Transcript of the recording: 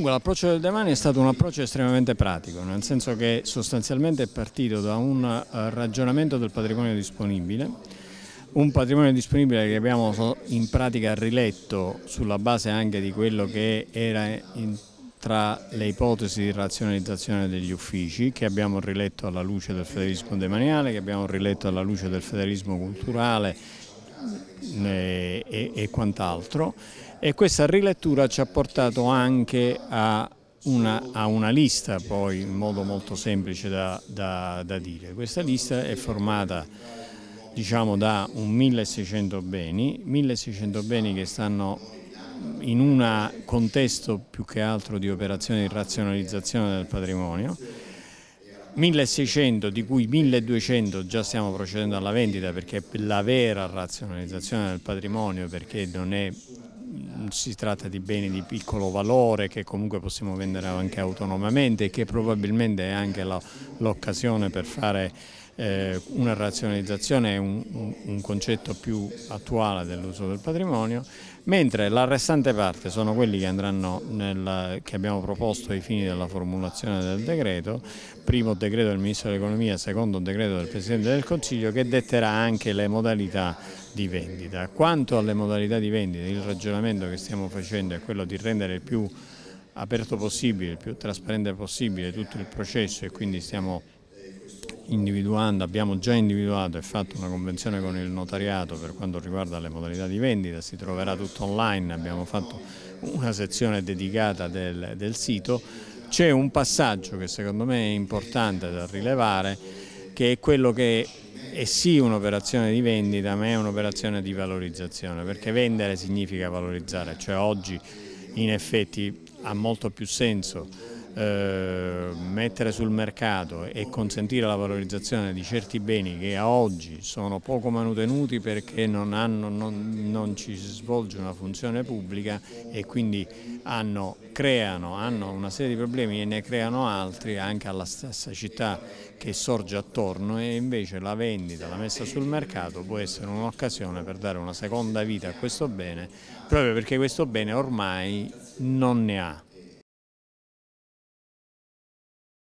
Dunque l'approccio del domani è stato un approccio estremamente pratico, nel senso che sostanzialmente è partito da un eh, ragionamento del patrimonio disponibile, un patrimonio disponibile che abbiamo in pratica riletto sulla base anche di quello che era in, tra le ipotesi di razionalizzazione degli uffici che abbiamo riletto alla luce del federalismo demaniale, che abbiamo riletto alla luce del federalismo culturale eh, e, e quant'altro e questa rilettura ci ha portato anche a una, a una lista poi in modo molto semplice da, da, da dire. Questa lista è formata diciamo, da un 1600 beni, 1600 beni che stanno in un contesto più che altro di operazione di razionalizzazione del patrimonio 1600 di cui 1200 già stiamo procedendo alla vendita perché è la vera razionalizzazione del patrimonio perché non è si tratta di beni di piccolo valore che comunque possiamo vendere anche autonomamente e che probabilmente è anche l'occasione per fare eh, una razionalizzazione è un, un, un concetto più attuale dell'uso del patrimonio, mentre la restante parte sono quelli che andranno nel, che abbiamo proposto ai fini della formulazione del decreto, primo decreto del Ministro dell'Economia, secondo decreto del Presidente del Consiglio che detterà anche le modalità di vendita. Quanto alle modalità di vendita, il ragionamento che stiamo facendo è quello di rendere il più aperto possibile, il più trasparente possibile tutto il processo e quindi stiamo individuando, abbiamo già individuato e fatto una convenzione con il notariato per quanto riguarda le modalità di vendita, si troverà tutto online, abbiamo fatto una sezione dedicata del, del sito. C'è un passaggio che secondo me è importante da rilevare che è quello che è sì un'operazione di vendita ma è un'operazione di valorizzazione perché vendere significa valorizzare, cioè oggi in effetti ha molto più senso eh, mettere sul mercato e consentire la valorizzazione di certi beni che a oggi sono poco manutenuti perché non, hanno, non, non ci svolge una funzione pubblica e quindi hanno, creano, hanno una serie di problemi e ne creano altri anche alla stessa città che sorge attorno e invece la vendita, la messa sul mercato può essere un'occasione per dare una seconda vita a questo bene proprio perché questo bene ormai non ne ha.